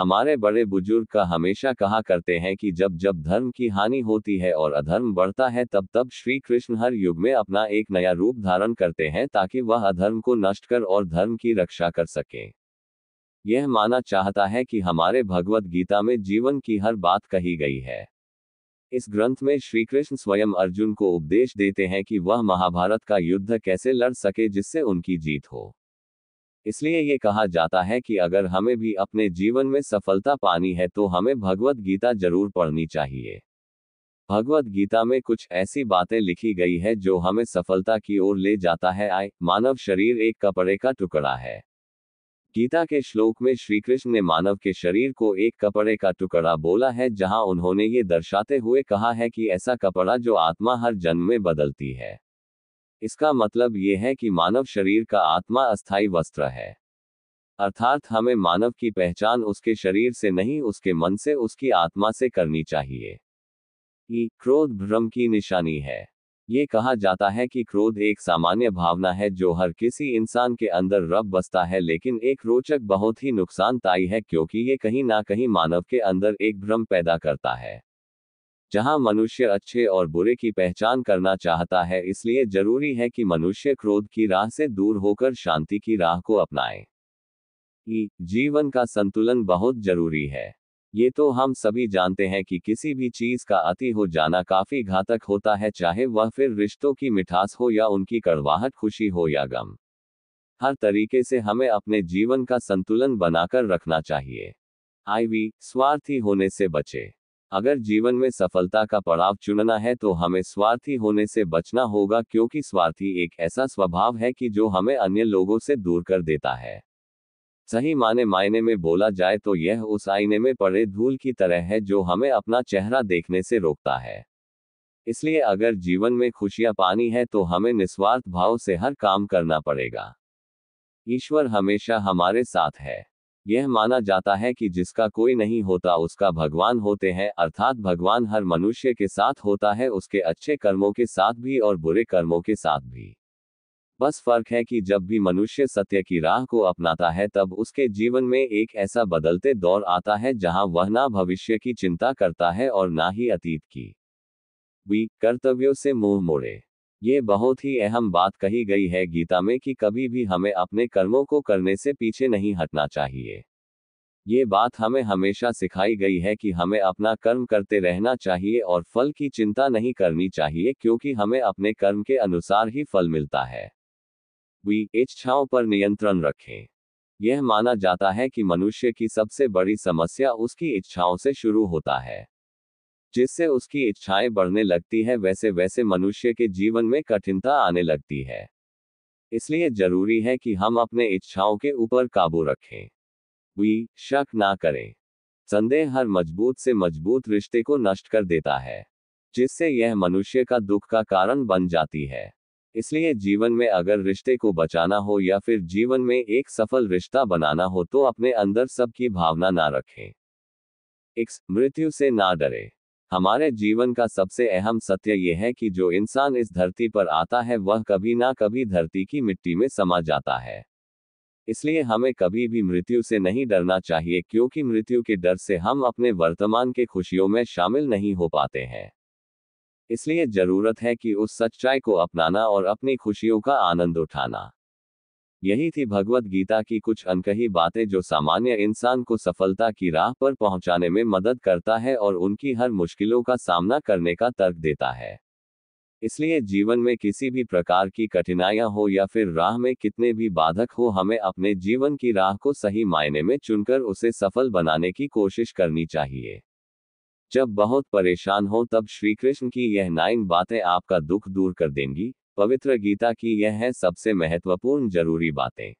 हमारे बड़े बुजुर्ग का हमेशा कहा करते हैं कि जब जब धर्म की हानि होती है और अधर्म बढ़ता है तब तब श्री कृष्ण हर युग में अपना एक नया रूप धारण करते हैं ताकि वह अधर्म को नष्ट कर और धर्म की रक्षा कर सके यह माना चाहता है कि हमारे भगवत गीता में जीवन की हर बात कही गई है इस ग्रंथ में श्री कृष्ण स्वयं अर्जुन को उपदेश देते हैं कि वह महाभारत का युद्ध कैसे लड़ सके जिससे उनकी जीत हो इसलिए ये कहा जाता है कि अगर हमें भी अपने जीवन में सफलता पानी है तो हमें भगवत गीता जरूर पढ़नी चाहिए भगवत गीता में कुछ ऐसी बातें लिखी गई है जो हमें सफलता की ओर ले जाता है आय मानव शरीर एक कपड़े का टुकड़ा है गीता के श्लोक में श्री कृष्ण ने मानव के शरीर को एक कपड़े का टुकड़ा बोला है जहां उन्होंने ये दर्शाते हुए कहा है कि ऐसा कपड़ा जो आत्मा हर जन्म में बदलती है इसका मतलब ये है कि मानव शरीर का आत्मा अस्थायी वस्त्र है अर्थात हमें मानव की पहचान उसके शरीर से नहीं उसके मन से उसकी आत्मा से करनी चाहिए क्रोध भ्रम की निशानी है ये कहा जाता है कि क्रोध एक सामान्य भावना है जो हर किसी इंसान के अंदर रब बसता है लेकिन एक रोचक बहुत ही नुकसानदायी है क्योंकि ये कहीं ना कहीं मानव के अंदर एक भ्रम पैदा करता है जहां मनुष्य अच्छे और बुरे की पहचान करना चाहता है इसलिए जरूरी है कि मनुष्य क्रोध की राह से दूर होकर शांति की राह को अपनाए जीवन का संतुलन बहुत जरूरी है ये तो हम सभी जानते हैं कि किसी भी चीज का अति हो जाना काफी घातक होता है चाहे वह फिर रिश्तों की मिठास हो या उनकी कड़वाहट खुशी हो या गम हर तरीके से हमें अपने जीवन का संतुलन बनाकर रखना चाहिए आईवी स्वार्थी होने से बचे अगर जीवन में सफलता का पड़ाव चुनना है तो हमें स्वार्थी होने से बचना होगा क्योंकि स्वार्थी एक ऐसा स्वभाव है कि जो हमें अन्य लोगों से दूर कर देता है सही माने मायने में बोला जाए तो यह उस आईने में पड़े धूल की तरह है जो हमें अपना चेहरा देखने से रोकता है इसलिए अगर जीवन में खुशियां पानी है तो हमें निस्वार्थ भाव से हर काम करना पड़ेगा ईश्वर हमेशा हमारे साथ है यह माना जाता है कि जिसका कोई नहीं होता उसका भगवान होते हैं अर्थात भगवान हर मनुष्य के साथ होता है उसके अच्छे कर्मों के साथ भी और बुरे कर्मों के साथ भी बस फर्क है कि जब भी मनुष्य सत्य की राह को अपनाता है तब उसके जीवन में एक ऐसा बदलते दौर आता है जहां वह ना भविष्य की चिंता करता है और ना ही अतीत की वी कर्तव्यों से मुंह मोड़े ये बहुत ही अहम बात कही गई है गीता में कि कभी भी हमें अपने कर्मों को करने से पीछे नहीं हटना चाहिए ये बात हमें हमेशा सिखाई गई है कि हमें अपना कर्म करते रहना चाहिए और फल की चिंता नहीं करनी चाहिए क्योंकि हमें अपने कर्म के अनुसार ही फल मिलता है वी इच्छाओं पर नियंत्रण रखें यह माना जाता है कि मनुष्य की सबसे बड़ी समस्या उसकी इच्छाओं से शुरू होता है जिससे उसकी इच्छाएं बढ़ने लगती है वैसे वैसे मनुष्य के जीवन में कठिनता आने लगती है इसलिए जरूरी है कि हम अपने इच्छाओं के ऊपर काबू रखें वी शक ना करें संदेह हर मजबूत से मजबूत रिश्ते को नष्ट कर देता है जिससे यह मनुष्य का दुख का कारण बन जाती है इसलिए जीवन में अगर रिश्ते को बचाना हो या फिर जीवन में एक सफल रिश्ता बनाना हो तो अपने अंदर सबकी भावना ना रखें एक मृत्यु से ना डरे हमारे जीवन का सबसे अहम सत्य यह है कि जो इंसान इस धरती पर आता है वह कभी ना कभी धरती की मिट्टी में समा जाता है इसलिए हमें कभी भी मृत्यु से नहीं डरना चाहिए क्योंकि मृत्यु के डर से हम अपने वर्तमान के खुशियों में शामिल नहीं हो पाते हैं इसलिए जरूरत है कि उस सच्चाई को अपनाना और अपनी खुशियों का आनंद उठाना यही थी भगवत गीता की कुछ अनकही बातें जो सामान्य इंसान को सफलता की राह पर पहुंचाने में मदद करता है और उनकी हर मुश्किलों का सामना करने का तर्क देता है इसलिए जीवन में किसी भी प्रकार की कठिनाइयां हो या फिर राह में कितने भी बाधक हो हमें अपने जीवन की राह को सही मायने में चुनकर उसे सफल बनाने की कोशिश करनी चाहिए जब बहुत परेशान हो तब श्री कृष्ण की यह नाइन बातें आपका दुख दूर कर देंगी पवित्र गीता की यह है सबसे महत्वपूर्ण जरूरी बातें